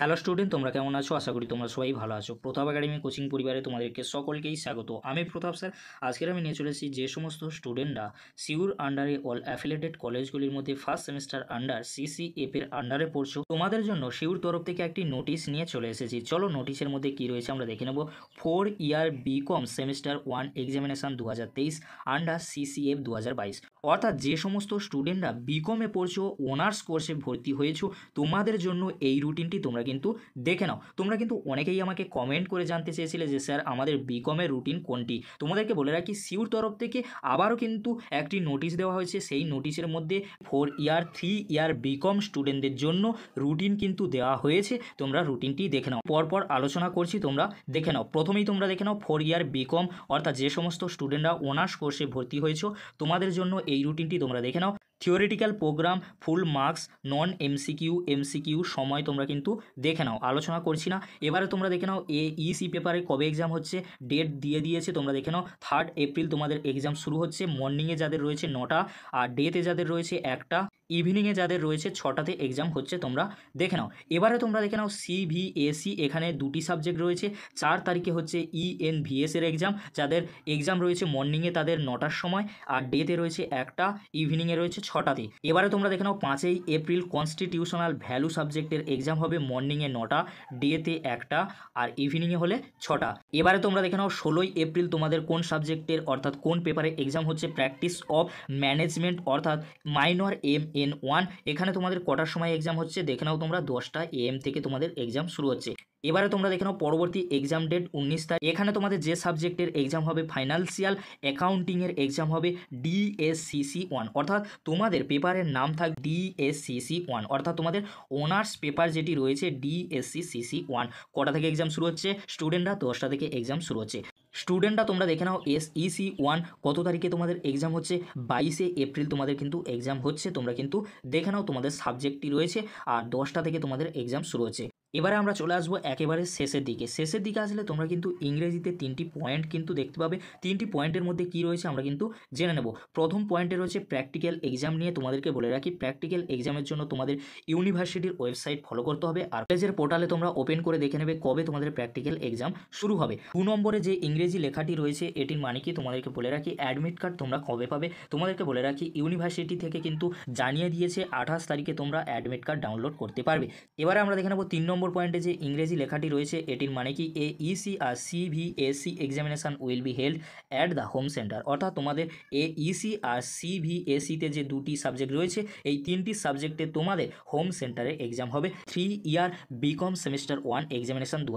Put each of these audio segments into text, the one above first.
hello student তোমরা কেমন আছো আশা করি তোমরা সবাই ভালো আছো প্রথাপ একাডেমি কোচিং পরিবারে তোমাদেরকে সকলকেই স্বাগত আমি প্রতাপ স্যার আজকের আমি নিয়ে চলেছি যে সমস্ত স্টুডেন্টরা সিউর আন্ডারে অল অ্যাফিলেটেড কলেজগুলির মধ্যে ফার্স্ট সেমিস্টার আন্ডার সিসিএফের আন্ডারে পড়ছো তোমাদের জন্য সিউর তরফ থেকে একটি নোটিশ নিয়ে চলে এসেছি চলো নোটিশের মধ্যে কি রয়েছে আমরা দেখে নেব four year BCom semester one examination দু হাজার তেইশ আন্ডার সিসিএফ দু হাজার বাইশ অর্থাৎ যে সমস্ত স্টুডেন্টরা বিকমে পড়ছো অনার্স কোর্সে ভর্তি হয়েছো তোমাদের জন্য এই রুটিনটি তোমরা কিন্তু দেখে নাও তোমরা কিন্তু অনেকেই আমাকে কমেন্ট করে জানতে চেয়েছিলে যে স্যার আমাদের বিকমের রুটিন কোনটি তোমাদেরকে বলে রাখি সিউর তরফ থেকে আবারও কিন্তু একটি নোটিশ দেওয়া হয়েছে সেই নোটিশের মধ্যে four year three year BCom স্টুডেন্টদের জন্য রুটিন কিন্তু দেওয়া হয়েছে তোমরা রুটিনটি দেখে নাও পরপর আলোচনা করছি তোমরা দেখে নাও প্রথমেই তোমরা দেখে নাও ফোর ইয়ার বিকম অর্থাৎ যে সমস্ত স্টুডেন্টরা অনার্স কোর্সে ভর্তি হয়েছো তোমাদের জন্য এই রুটিনটি তোমরা দেখে নাও theoretical programme full marks non MCQ MCQ সময় তোমরা কিন্তু দেখে নাও আলোচনা করছি না এবারে তোমরা দেখে নাও এ ইসি পেপারে কবে এক্সাম হচ্ছে ডেট দিয়ে দিয়েছে তোমরা দেখে নাও থার্ড এপ্রিল তোমাদের এক্সাম শুরু হচ্ছে মর্নিংয়ে যাদের রয়েছে নটা আর ডেতে যাদের রয়েছে একটা ইভিনিংয়ে যাদের রয়েছে ছটাতে এক্সাম হচ্ছে তোমরা দেখে নাও এবারে তোমরা দেখে নাও সিভিএসি এখানে দুটি সাবজেক্ট রয়েছে চার তারিখে হচ্ছে ইএনভিএসের e এক্সাম যাদের এক্সাম রয়েছে মর্নিংয়ে তাদের নটার সময় আর ডেতে রয়েছে একটা ইভিনিংয়ে রয়েছে ছটাতে এবারে তোমরা দেখে নাও পাঁচই এপ্রিল কনস্টিটিউশনাল ভ্যালু সাবজেক্টের এক্সাম হবে মর্নিংয়ে নটা ডেতে একটা আর ইভিনিংয়ে হলে ছটা এবারে তোমরা দেখে নাও ষোলোই এপ্রিল তোমাদের কোন সাবজেক্টের অর্থাৎ কোন পেপারে এক্সাম হচ্ছে প্র্যাকটিস অফ ম্যানেজমেন্ট অর্থাৎ মাইনর এম এন ওয়ান এখানে তোমাদের কটার সময় এক্সাম হচ্ছে দেখে নাও তোমরা দশটা এ এম থেকে তোমাদের এক্সাম শুরু হচ্ছে এবারে তোমরা দেখে নাও পরবর্তী এক্সাম ডেট উনিশ তারিখ এখানে তোমাদের যে সাবজেক্টের এক্সাম হবে ফাইন্যান্সিয়াল অ্যাকাউন্টিংয়ের এক্সাম হবে ডিএসসিসি ওয়ান অর্থাৎ তোমাদের পেপারের নাম থাক ডিএসসিসি ওয়ান অর্থাৎ তোমাদের অনার্স পেপার যেটি রয়েছে ডিএসসিসি ওয়ান কটা থেকে এক্সাম শুরু হচ্ছে স্টুডেন্টরা দশটা থেকে এক্সাম শুরু হচ্ছে স্টুডেন্টরা তোমরা দেখে নাও এস ইসি ওয়ান কত তারিখে তোমাদের এক্সাম হচ্ছে বাইশে এপ্রিল তোমাদের কিন্তু এক্সাম হচ্ছে তোমরা কিন্তু দেখে নাও তোমাদের সাবজেক্টটি রয়েছে আর দশটা থেকে তোমাদের এক্সাম শুরু হচ্ছে এবারে আমরা চলে আসবো একেবারে শেষের দিকে শেষের দিকে আসলে তোমরা কিন্তু ইংরেজিতে তিনটি পয়েন্ট কিন্তু দেখতে পাবে তিনটি পয়েন্টের মধ্যে কি রয়েছে আমরা কিন্তু জেনে নেব প্রথম পয়েন্টে রয়েছে প্র্যাকটিক্যাল এক্সাম নিয়ে তোমাদেরকে বলে রাখি প্র্যাকটিক্যাল এক্সামের জন্য তোমাদের ইউনিভার্সিটির ওয়েবসাইট ফলো করতে হবে আর কলেজের পোর্টালে তোমরা ওপেন করে দেখে নেবে কবে তোমাদের প্র্যাকটিক্যাল এক্সাম শুরু হবে দু নম্বরে যে ইংরেজি লেখাটি রয়েছে এটির মানে কি তোমাদেরকে বলে রাখি অ্যাডমিট কার্ড তোমরা কবে পাবে তোমাদেরকে বলে রাখি ইউনিভার্সিটি থেকে কিন্তু জানিয়ে দিয়েছে আঠাশ তারিখে তোমরা অ্যাডমিট কার্ড ডাউনলোড করতে পারবে এবারে আমরা দেখে নেবো তিন নম্বর নম্বর পয়েন্টে যে ইংরেজি লেখাটি রয়েছে এটির মানে কি এ ইসি e, আর C V S C examination will be held at the home centre অর্থাৎ তোমাদের এ ইসি e, আর সি ভি এস সিতে যে দুটি সাবজেক্ট রয়েছে এই তিনটি সাবজেক্টে তোমাদের হোম সেন্টারে এক্সাম হবে three year BCom semester one examination দু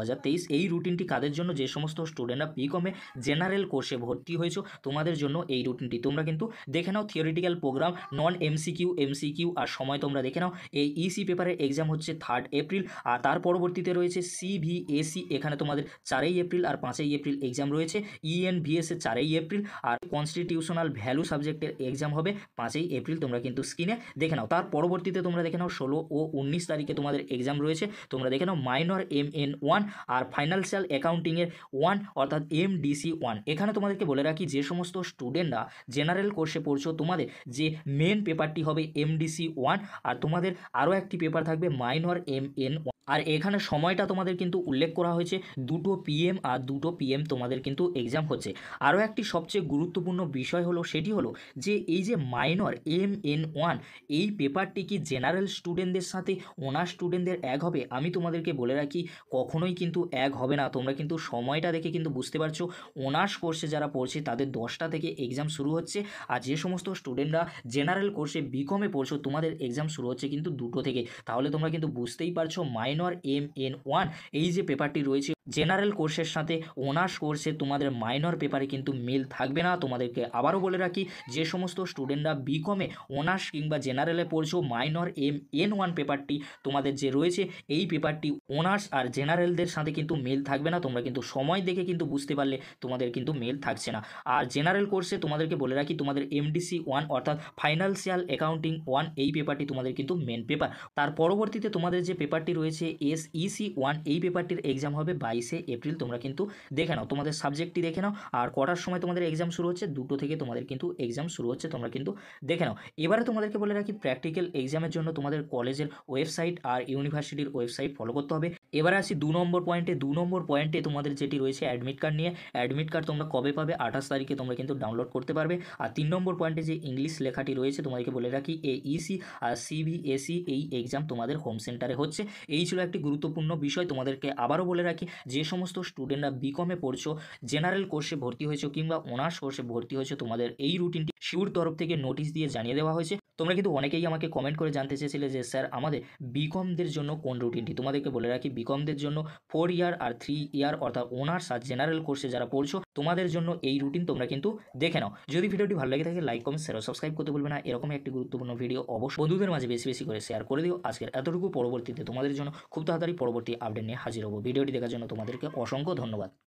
এই রুটিনটি কাদের জন্য যে সমস্ত স্টুডেন্টরা বিকমে জেনারেল কোর্সে ভর্তি হয়েছো তোমাদের জন্য এই রুটিনটি তোমরা কিন্তু দেখে নাও theoretical programme non MCQ MCQ আর সময় তোমরা দেখে নাও এই ইসি পেপারের এক্সাম হচ্ছে থার্ড এপ্রিল আর তার তার পরবর্তীতে রয়েছে সিভিএসি এখানে তোমাদের চারই এপ্রিল আর পাঁচই এপ্রিল এক্সাম রয়েছে ইএনভিএসের e চারই এপ্রিল আর কনস্টিটিউশনাল ভ্যালু সাবজেক্টের এক্সাম হবে পাঁচই এপ্রিল তোমরা কিন্তু স্ক্রিনে দেখে নাও তার পরবর্তীতে তোমরা দেখে নাও ষোলো ও উনিশ তারিখে তোমাদের এক্সাম রয়েছে তোমরা দেখে নাও মাইনর এম এন ওয়ান আর ফাইন্যান্সিয়াল অ্যাকাউন্টিংয়ের ওয়ান অর্থাৎ এম ডিসি ওয়ান এখানে তোমাদেরকে বলে রাখি যে সমস্ত স্টুডেন্টরা জেনারেল কোর্সে পড়ছো তোমাদের যে মেন পেপারটি হবে এমডিসি ওয়ান আর তোমাদের আরও একটি পেপার থাকবে মাইনর এম এন ওয়ান আর এখানে সময়টা তোমাদের কিন্তু উল্লেখ করা হয়েছে দুটো পিএম আর দুটো পিএম তোমাদের কিন্তু এক্সাম হচ্ছে আরও একটি সবচেয়ে গুরুত্বপূর্ণ বিষয় হলো সেটি হলো যে এই যে মাইনর এম এন ওয়ান এই পেপারটি কি জেনারেল স্টুডেন্টদের সাথে অনার্স স্টুডেন্টদের এক হবে আমি তোমাদেরকে বলে রাখি কখনোই কিন্তু এক হবে না তোমরা কিন্তু সময়টা দেখে কিন্তু বুঝতে পারছো অনার্স কোর্সে যারা পড়ছে তাদের দশটা থেকে এক্সাম শুরু হচ্ছে আর যে সমস্ত স্টুডেন্টরা জেনারেল কোর্সে বিকমে পড়ছো তোমাদের এক্সাম শুরু হচ্ছে কিন্তু দুটো থেকে তাহলে তোমরা কিন্তু বুঝতেই পারছো মাইন এন এম এন ওয়ান এই যে পেপারটি রয়েছে জেনারেল কোর্সের সাথে অনার্স কোর্সে তোমাদের মাইনর পেপারে কিন্তু মিল থাকবে না তোমাদেরকে আবারও বলে রাখি যে সমস্ত স্টুডেন্টরা বিকমে অনার্স কিংবা জেনারেলে পড়ছো মাইনর এম এন ওয়ান পেপারটি তোমাদের যে রয়েছে এই পেপারটি অনার্স আর জেনারেলদের সাথে কিন্তু মিল থাকবে না তোমরা কিন্তু সময় দেখে কিন্তু বুঝতে পারলে তোমাদের কিন্তু মিল থাকছে না আর জেনারেল কোর্সে তোমাদেরকে বলে রাখি তোমাদের এমডিসি ওয়ান অর্থাৎ ফাইন্যান্সিয়াল অ্যাকাউন্টিং ওয়ান এই পেপারটি তোমাদের কিন্তু মেন পেপার তার পরবর্তীতে তোমাদের যে পেপারটি রয়েছে এসইসি ওয়ান e এই পেপারটির এক্সাম হবে বাইশ বাইশে এপ্রিল তোমরা কিন্তু দেখে নাও তোমাদের সাবজেক্টটি দেখে নাও আর কটার সময় তোমাদের এক্সাম শুরু হচ্ছে দুটো থেকে তোমাদের কিন্তু এক্সাম শুরু হচ্ছে তোমরা কিন্তু দেখে নাও এবারে তোমাদেরকে বলে রাখি প্র্যাকটিক্যাল এক্সামের জন্য তোমাদের কলেজের ওয়েবসাইট আর ইউনিভার্সিটির ওয়েবসাইট ফলো করতে হবে এবারে আসি দু নম্বর পয়েন্টে দু নম্বর পয়েন্টে তোমাদের যেটি রয়েছে অ্যাডমিট কার্ড নিয়ে অ্যাডমিট কার্ড তোমরা কবে পাবে আঠাশ তারিখে তোমরা কিন্তু ডাউনলোড করতে পারবে আর তিন নম্বর পয়েন্টে যে ইংলিশ লেখাটি রয়েছে তোমাদেরকে বলে রাখি e e এ ইসি আর সিবিএসই এই এক্সাম তোমাদের হোম সেন্টারে হচ্ছে এই ছিল একটি গুরুত্বপূর্ণ বিষয় তোমাদেরকে আবারও বলে রাখি যে সমস্ত স্টুডেন্টরা বিকমে পড়ছো জেনারেল কোর্সে ভর্তি হয়েছো কিংবা অনার্স কোর্সে ভর্তি হয়েছো তোমাদের এই রুটিনটি শিউর তরফ থেকে নোটিশ দিয়ে জানিয়ে দেওয়া হয়েছে তোমরা কিন্তু অনেকেই আমাকে কমেন্ট করে জানতে চেয়েছিলে যে স্যার আমাদের বিকমদের জন্য কোন রুটিনটি তোমাদেরকে বলে রাখি বিকমদের জন্য ফোর ইয়ার আর থ্রি ইয়ার অর্থাৎ ওনার্স আর জেনারেল কোর্সে যারা পড়ছো তোমাদের জন্য এই রুটিন তোমরা কিন্তু দেখে নাও যদি ভিডিওটি ভালো লাগে থাকে লাইক কমেন্ট শেয়ার সাবস্ক্রাইব করতে বলবে না এরকম একটি গুরুত্বপূর্ণ ভিডিও অবশ্যই বন্ধুদের মাঝে বেশি বেশি করে শেয়ার করে দিও আজকের এতটুকু পরবর্তীতে তোমাদের জন্য খুব তাড়াতাড়ি পরবর্তী আপডেট নিয়ে হাজির হবো ভিডিওটি দেখার জন্য তোমাদেরকে অসংখ্য ধন্যবাদ